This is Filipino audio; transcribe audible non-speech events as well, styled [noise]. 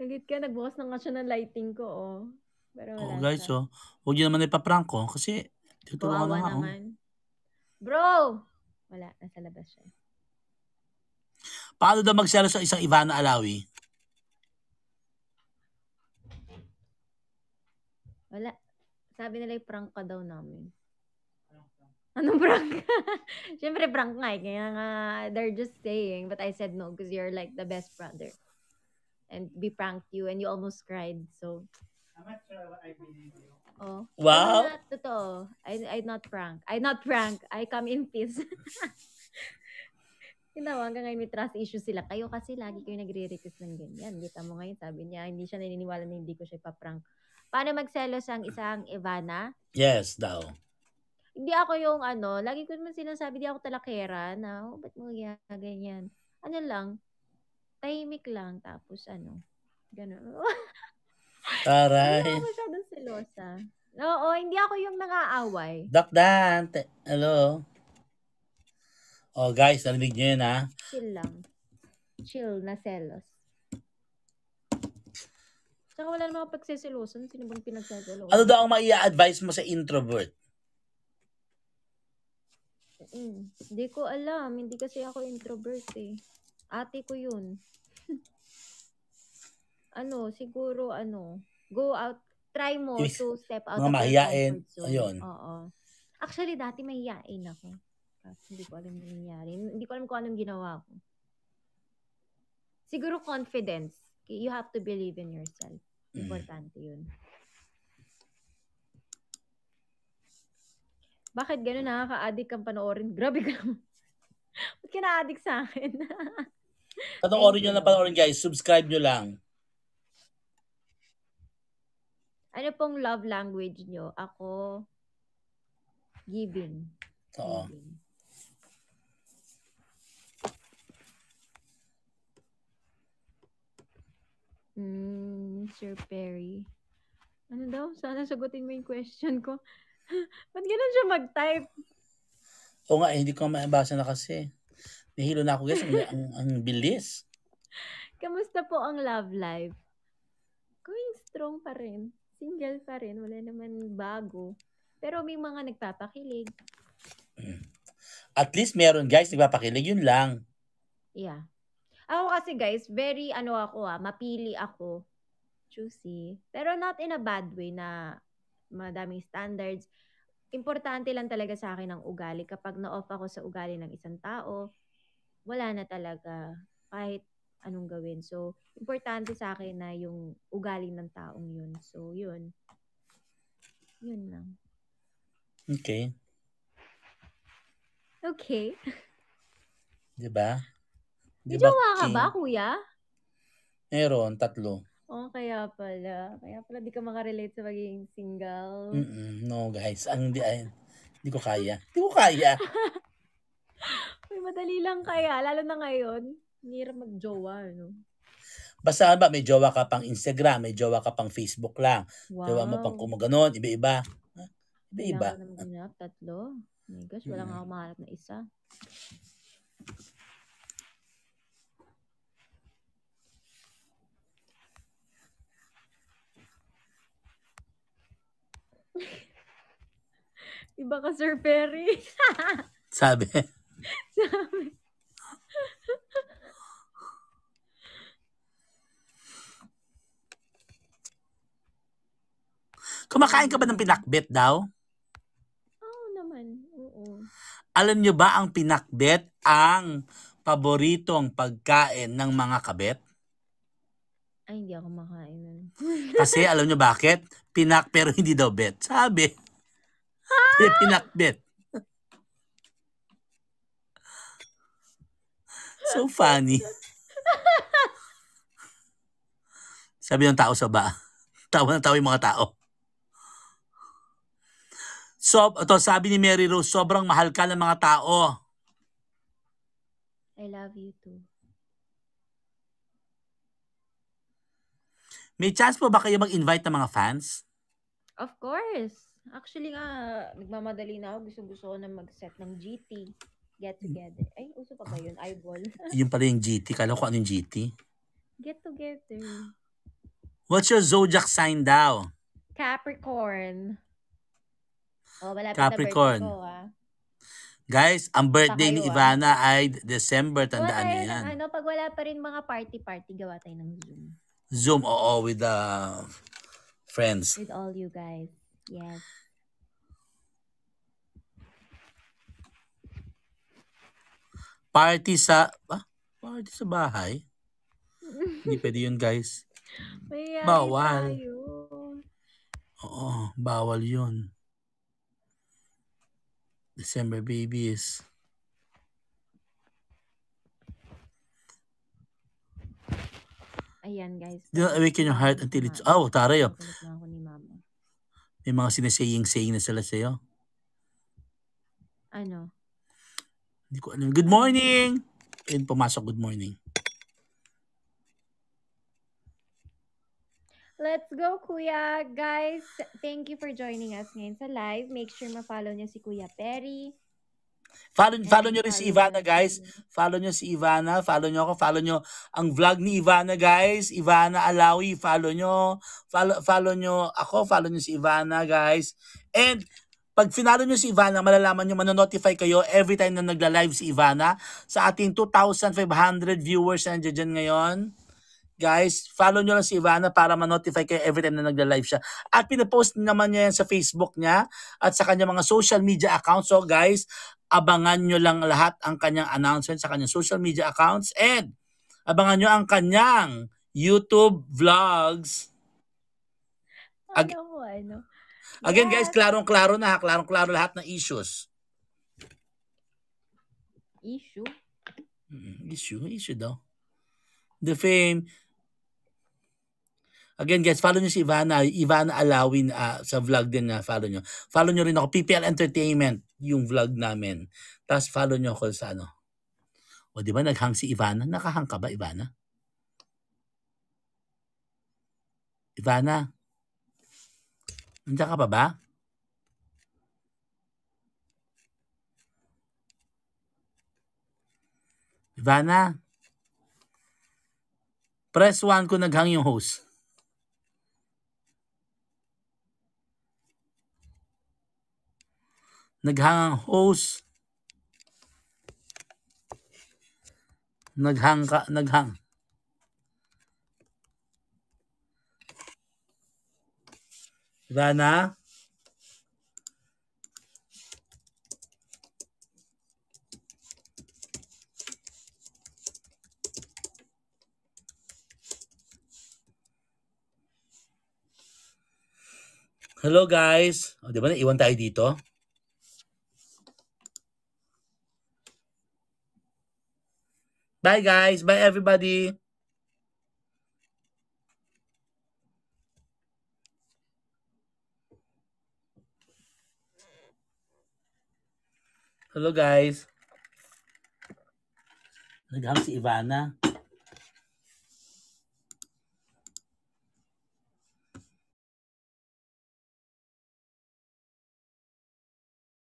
Nagit ka, nagbukas na nga siya ng lighting ko, oh. Pero wala oh, guys, siya. oh. Huwag niyo naman ipaprank ko oh, kasi tutulungan na nga, oh. Bro! Wala, nasa labas siya. Paano daw magselo sa isang Ivana Alawi? Wala. Sabi nila, prank ka daw namin. Anong prank? [laughs] Siyempre, prank nga eh. Kaya nga, they're just saying, but I said no because you're like the best brother and we pranked you and you almost cried. So, I'm not sure I believe you. Oh. Wow. Not, totoo. I, I not prank. I not prank. I come in peace. Ginawa [laughs] hanggang ngayon may trust issue sila. Kayo kasi lagi kayo nagre-request ng ganyan. Kita mo ngayon, sabi niya, hindi siya naniniwala na hindi ko siya ipaprank. Paano magselos ang isang Ivana? Yes, daw. Hindi ako yung ano, lagi ko naman sinasabi, di ako talakera na, oh, ba't mo ganyan? Ano lang, tahimik lang. Tapos ano, ganun. [laughs] Aray. Hindi ako masyadong selosa. Oo, hindi ako yung nakaaway. Dakdan. Te- Hello. Oh guys, narinig nyo yun ha? Chill lang. Chill na selos. Tsaka wala namang pagseselosan. Sino bang pinagseselosan? Ano daw ang maia-advise mo sa introvert? Mm, hindi ko alam. Hindi kasi ako introvert eh. Ate ko yun. ano, siguro, ano, go out, try mo Is, to step out mga of mahiyain, Ayun. Oo. Actually, dati mahiyain ako. Kasi hindi ko alam yung nangyari. Hindi ko alam kung anong ginawa ko. Siguro confidence. You have to believe in yourself. Mm. Importante mm. yun. Bakit gano'n nakaka-addict kang panoorin? Grabe ka naman. [laughs] Ba't ka na-addict sa akin? [laughs] Panoorin nyo na panoorin guys. Subscribe nyo lang. Ano pong love language nyo? Ako, giving. Oo. Mm, Sir Perry. Ano daw? Sana sagutin mo yung question ko. [laughs] Ba't ganun siya mag-type? Oo nga, eh, hindi ko mabasa na kasi. Nahilo na ako guys. Ang, ang, ang bilis. Kamusta po ang love life? Going strong pa rin. Single pa rin. Wala naman bago. Pero may mga nagpapakilig. At least meron guys nagpapakilig. Yun lang. Yeah. Ako kasi guys, very ano ako ah, mapili ako. Choosy. Pero not in a bad way na madaming standards. Importante lang talaga sa akin ang ugali. Kapag na-off ako sa ugali ng isang tao, wala na talaga kahit anong gawin. So, importante sa akin na yung ugali ng taong yun. So, yun. Yun lang. Okay. Okay. diba? diba Di jowa ka ba, kuya? Meron, tatlo. Oh, kaya pala. Kaya pala di ka makarelate sa pagiging single. Mm-mm, no, guys. Ang di, ay, di ko kaya. Di ko kaya. [laughs] Uy, madali lang kaya. Lalo na ngayon, hirap mag-jowa, ano? Basta ba, may jowa ka pang Instagram, may jowa ka pang Facebook lang. Wow. Jowa mo pang kumaganon, iba-iba. Ah, iba-iba. Wala naman ganap, tatlo. Oh my gosh, wala hmm. nga mm. na isa. [laughs] Iba ka, Sir Perry. [laughs] Sabi. Kumakain ka ba ng pinakbet daw? Oo naman. Oo. Alam nyo ba ang pinakbet ang paboritong pagkain ng mga kabet? Ay, hindi ako makain nun. [laughs] Kasi alam nyo bakit? Pinak pero hindi daw bet. Sabi. Ha? Ah! Pinakbet. So funny. Sabi ng tao sa ba. Tawa na tao yung mga tao. So, ito, sabi ni Mary Rose, sobrang mahal ka ng mga tao. I love you too. May chance po ba kayo mag-invite ng mga fans? Of course. Actually nga, nagmamadali na ako. Gusto-gusto ko na mag-set ng GT. Get hmm. together. Ay, uso pa ba yun? Eyeball. [laughs] yung pala yung GT. Kala ko ano yung GT? Get together. What's your zodiac sign daw? Capricorn. Oh, malapit Capricorn. na ko, ah. Guys, ang birthday ni ah. Ivana ay December. Tandaan niyo yan. Ano, pag wala pa rin mga party-party, gawa tayo ng Zoom. Zoom, oo, with the uh, friends. With all you guys. Yes. Party sa... Ah, party sa bahay? [laughs] Hindi pwede yun, guys. Mayayari bawal. Tayo. Oo, bawal yun. December babies. Ayan, guys. Do not awaken your heart until it's... Oh, taray, oh. May mga sinasaying-saying na sila sa'yo. Ano? Hindi ko alam. Good morning! And pumasok, good morning. Let's go, Kuya. Guys, thank you for joining us ngayon sa live. Make sure ma-follow niyo si Kuya Perry. Follow, follow niyo rin si Ivana, guys. Follow niyo si Ivana. Follow niyo ako. Follow niyo ang vlog ni Ivana, guys. Ivana Alawi, follow niyo. Follow, follow niyo ako. Follow niyo si Ivana, guys. And pag finalo nyo si Ivana, malalaman nyo, manonotify kayo every time na nagla-live si Ivana sa ating 2,500 viewers na dyan ngayon. Guys, follow nyo lang si Ivana para ma-notify kayo every time na nagla-live siya. At pinapost naman niya yan sa Facebook niya at sa kanya mga social media accounts. So guys, abangan nyo lang lahat ang kanyang announcement sa kanyang social media accounts. And abangan nyo ang kanyang YouTube vlogs. Ano Ag- ano, ano? Again, yes. guys, klarong-klaro na. Klarong-klaro lahat ng issues. Issue? Mm-hmm. Issue. Issue daw. The fame. Again, guys, follow nyo si Ivana. Ivana Alawin uh, sa vlog din na follow nyo. Follow nyo rin ako. PPL Entertainment, yung vlog namin. Tapos follow nyo ako sa ano. O, di ba naghang si Ivana? Nakahang ka ba, Ivana? Ivana? Nandiyan ka pa ba? Ivana? Press 1 kung naghang yung host. Naghang ang host. Naghang ka, naghang. Diba na? Hello guys. O, di ba iwan tayo dito? Bye guys. Bye everybody. Hello guys. Naghang si Ivana.